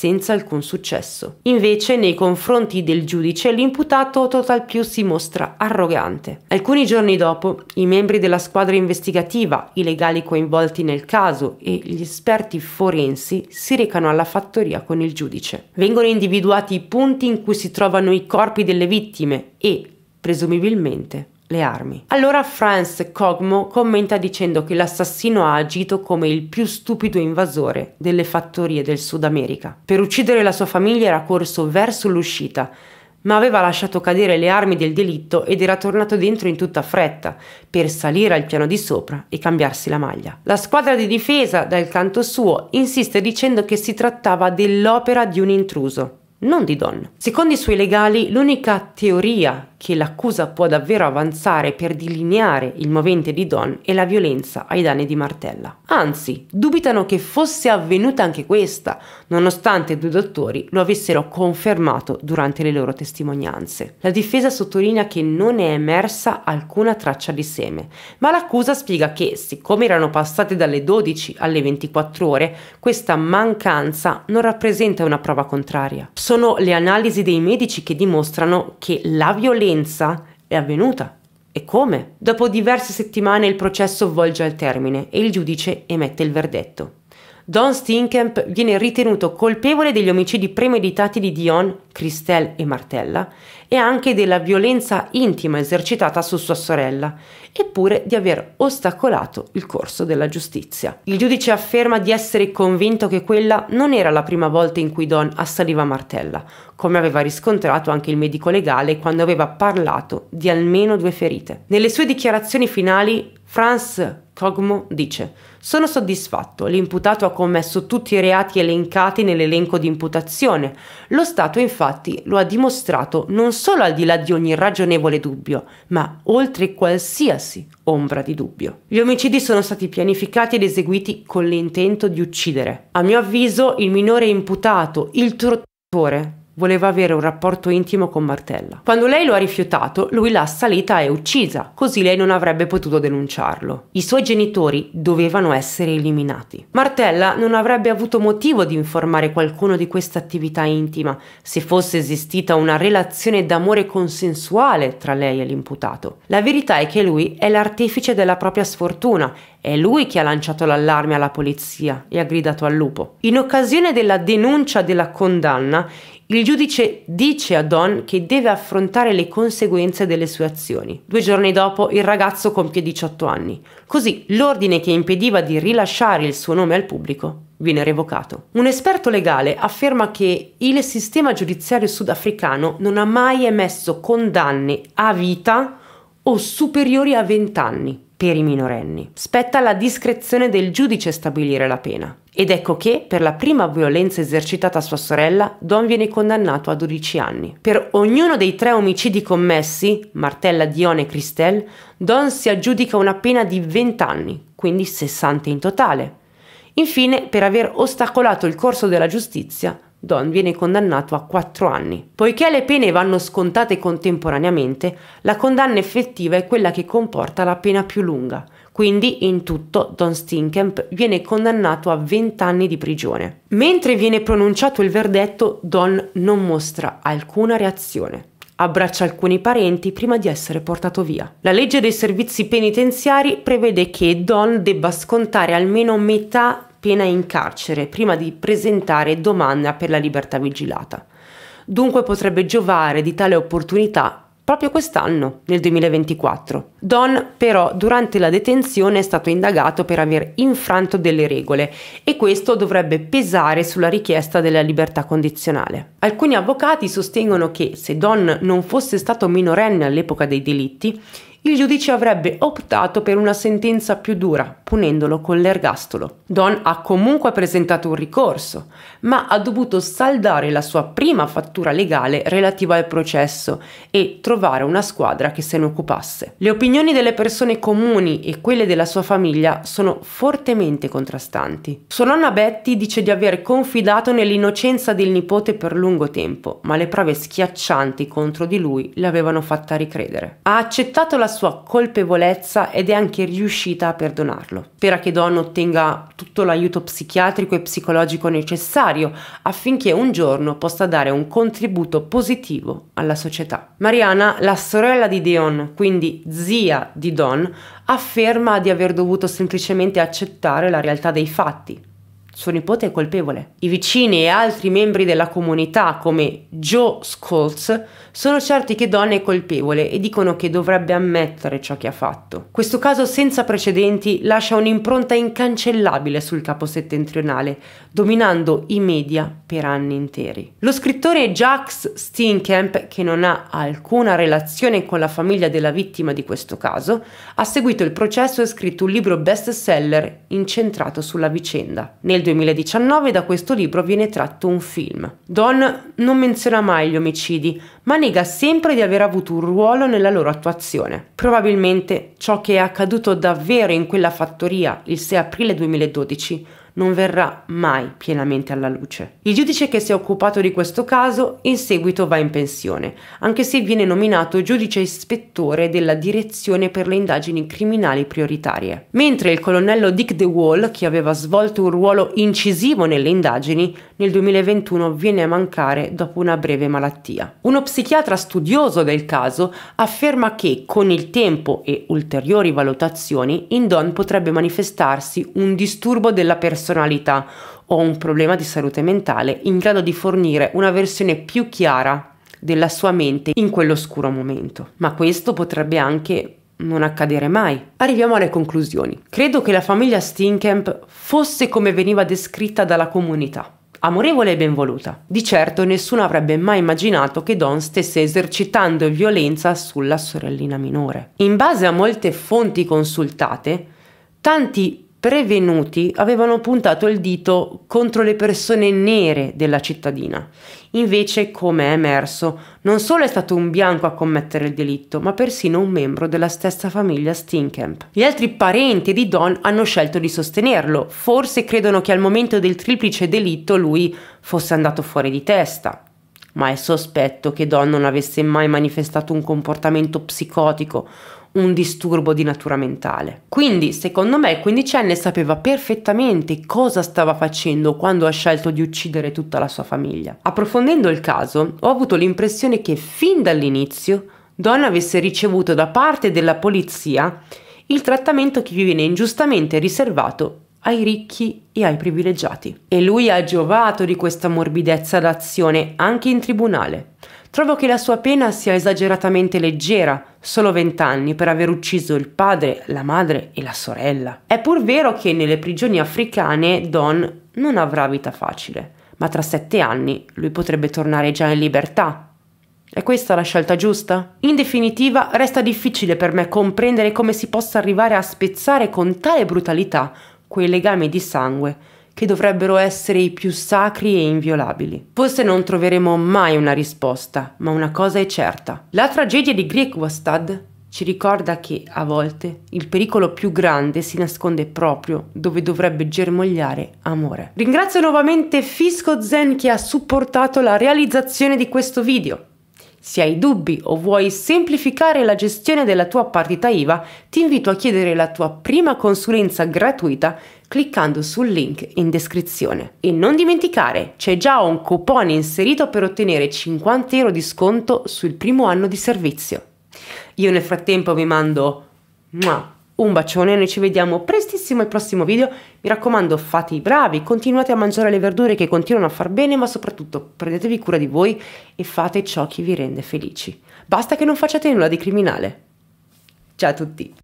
senza alcun successo. Invece nei confronti del giudice l'imputato Total Più si mostra arrogante. Alcuni giorni dopo i membri della squadra investigativa, i legali coinvolti nel caso e gli esperti forensi si recano alla fattoria con il giudice. Vengono individuati i punti in cui si trovano i corpi delle vittime e, presumibilmente, le armi. Allora Franz Cogmo commenta dicendo che l'assassino ha agito come il più stupido invasore delle fattorie del Sud America. Per uccidere la sua famiglia era corso verso l'uscita, ma aveva lasciato cadere le armi del delitto ed era tornato dentro in tutta fretta per salire al piano di sopra e cambiarsi la maglia. La squadra di difesa, dal canto suo, insiste dicendo che si trattava dell'opera di un intruso non di donna. Secondo i suoi legali, l'unica teoria che l'accusa può davvero avanzare per delineare il movente di Don e la violenza ai danni di Martella. Anzi, dubitano che fosse avvenuta anche questa, nonostante due dottori lo avessero confermato durante le loro testimonianze. La difesa sottolinea che non è emersa alcuna traccia di seme, ma l'accusa spiega che, siccome erano passate dalle 12 alle 24 ore, questa mancanza non rappresenta una prova contraria. Sono le analisi dei medici che dimostrano che la violenza sentenza è avvenuta. E come? Dopo diverse settimane il processo volge al termine e il giudice emette il verdetto. Don Steenkamp viene ritenuto colpevole degli omicidi premeditati di Dion, Christelle e Martella e anche della violenza intima esercitata su sua sorella, eppure di aver ostacolato il corso della giustizia. Il giudice afferma di essere convinto che quella non era la prima volta in cui Don assaliva Martella, come aveva riscontrato anche il medico legale quando aveva parlato di almeno due ferite. Nelle sue dichiarazioni finali Franz Cogmo dice: Sono soddisfatto, l'imputato ha commesso tutti i reati elencati nell'elenco di imputazione. Lo Stato infatti lo ha dimostrato non solo al di là di ogni ragionevole dubbio, ma oltre qualsiasi ombra di dubbio. Gli omicidi sono stati pianificati ed eseguiti con l'intento di uccidere. A mio avviso, il minore imputato, il tortore, voleva avere un rapporto intimo con Martella. Quando lei lo ha rifiutato, lui l'ha assalita e uccisa, così lei non avrebbe potuto denunciarlo. I suoi genitori dovevano essere eliminati. Martella non avrebbe avuto motivo di informare qualcuno di questa attività intima se fosse esistita una relazione d'amore consensuale tra lei e l'imputato. La verità è che lui è l'artefice della propria sfortuna è lui che ha lanciato l'allarme alla polizia e ha gridato al lupo. In occasione della denuncia della condanna, il giudice dice a Don che deve affrontare le conseguenze delle sue azioni. Due giorni dopo il ragazzo compie 18 anni, così l'ordine che impediva di rilasciare il suo nome al pubblico viene revocato. Un esperto legale afferma che il sistema giudiziario sudafricano non ha mai emesso condanne a vita o superiori a 20 anni per i minorenni. Spetta alla discrezione del giudice stabilire la pena. Ed ecco che, per la prima violenza esercitata a sua sorella, Don viene condannato a 12 anni. Per ognuno dei tre omicidi commessi, Martella, Dione e Christelle, Don si aggiudica una pena di 20 anni, quindi 60 in totale. Infine, per aver ostacolato il corso della giustizia, Don viene condannato a 4 anni. Poiché le pene vanno scontate contemporaneamente, la condanna effettiva è quella che comporta la pena più lunga. Quindi, in tutto, Don Stinkamp viene condannato a 20 anni di prigione. Mentre viene pronunciato il verdetto, Don non mostra alcuna reazione abbraccia alcuni parenti prima di essere portato via. La legge dei servizi penitenziari prevede che Don debba scontare almeno metà pena in carcere prima di presentare domanda per la libertà vigilata. Dunque potrebbe giovare di tale opportunità proprio quest'anno, nel 2024. Don però durante la detenzione è stato indagato per aver infranto delle regole e questo dovrebbe pesare sulla richiesta della libertà condizionale. Alcuni avvocati sostengono che se Don non fosse stato minorenne all'epoca dei delitti, il giudice avrebbe optato per una sentenza più dura, punendolo con l'ergastolo. Don ha comunque presentato un ricorso, ma ha dovuto saldare la sua prima fattura legale relativa al processo e trovare una squadra che se ne occupasse. Le opinioni delle persone comuni e quelle della sua famiglia sono fortemente contrastanti. Sua nonna Betty dice di aver confidato nell'innocenza del nipote per lungo tempo, ma le prove schiaccianti contro di lui le avevano fatta ricredere. Ha accettato la sua colpevolezza ed è anche riuscita a perdonarlo. Spera che Don ottenga tutto l'aiuto psichiatrico e psicologico necessario affinché un giorno possa dare un contributo positivo alla società. Mariana, la sorella di Deon, quindi zia di Don, afferma di aver dovuto semplicemente accettare la realtà dei fatti suo nipote è colpevole. I vicini e altri membri della comunità, come Joe Scholz, sono certi che Don è colpevole e dicono che dovrebbe ammettere ciò che ha fatto. Questo caso senza precedenti lascia un'impronta incancellabile sul capo settentrionale, dominando i media per anni interi. Lo scrittore Jax Steenkamp, che non ha alcuna relazione con la famiglia della vittima di questo caso, ha seguito il processo e scritto un libro bestseller incentrato sulla vicenda. Nel 2019 da questo libro viene tratto un film. Don non menziona mai gli omicidi, ma nega sempre di aver avuto un ruolo nella loro attuazione. Probabilmente ciò che è accaduto davvero in quella fattoria il 6 aprile 2012 non verrà mai pienamente alla luce. Il giudice che si è occupato di questo caso in seguito va in pensione, anche se viene nominato giudice ispettore della Direzione per le indagini criminali prioritarie. Mentre il colonnello Dick DeWall, che aveva svolto un ruolo incisivo nelle indagini, nel 2021 viene a mancare dopo una breve malattia. Uno psichiatra studioso del caso afferma che con il tempo e ulteriori valutazioni in Don potrebbe manifestarsi un disturbo della persona personalità o un problema di salute mentale in grado di fornire una versione più chiara della sua mente in quell'oscuro momento. Ma questo potrebbe anche non accadere mai. Arriviamo alle conclusioni. Credo che la famiglia Steenkamp fosse come veniva descritta dalla comunità, amorevole e benvoluta. Di certo nessuno avrebbe mai immaginato che Don stesse esercitando violenza sulla sorellina minore. In base a molte fonti consultate, tanti prevenuti avevano puntato il dito contro le persone nere della cittadina. Invece, come è emerso, non solo è stato un bianco a commettere il delitto, ma persino un membro della stessa famiglia Stinkamp. Gli altri parenti di Don hanno scelto di sostenerlo, forse credono che al momento del triplice delitto lui fosse andato fuori di testa. Ma è sospetto che Don non avesse mai manifestato un comportamento psicotico un disturbo di natura mentale. Quindi, secondo me, il quindicenne sapeva perfettamente cosa stava facendo quando ha scelto di uccidere tutta la sua famiglia. Approfondendo il caso, ho avuto l'impressione che fin dall'inizio Don avesse ricevuto da parte della polizia il trattamento che gli viene ingiustamente riservato ai ricchi e ai privilegiati. E lui ha giovato di questa morbidezza d'azione anche in tribunale. Trovo che la sua pena sia esageratamente leggera, solo vent'anni per aver ucciso il padre, la madre e la sorella. È pur vero che nelle prigioni africane Don non avrà vita facile, ma tra sette anni lui potrebbe tornare già in libertà. È questa la scelta giusta? In definitiva, resta difficile per me comprendere come si possa arrivare a spezzare con tale brutalità quei legami di sangue che dovrebbero essere i più sacri e inviolabili. Forse non troveremo mai una risposta, ma una cosa è certa. La tragedia di Griekwastad ci ricorda che, a volte, il pericolo più grande si nasconde proprio dove dovrebbe germogliare amore. Ringrazio nuovamente Fisco Zen che ha supportato la realizzazione di questo video. Se hai dubbi o vuoi semplificare la gestione della tua partita IVA, ti invito a chiedere la tua prima consulenza gratuita cliccando sul link in descrizione. E non dimenticare, c'è già un coupon inserito per ottenere 50 euro di sconto sul primo anno di servizio. Io nel frattempo vi mando un bacione, noi ci vediamo prestissimo al prossimo video. Mi raccomando, fate i bravi, continuate a mangiare le verdure che continuano a far bene, ma soprattutto prendetevi cura di voi e fate ciò che vi rende felici. Basta che non facciate nulla di criminale. Ciao a tutti!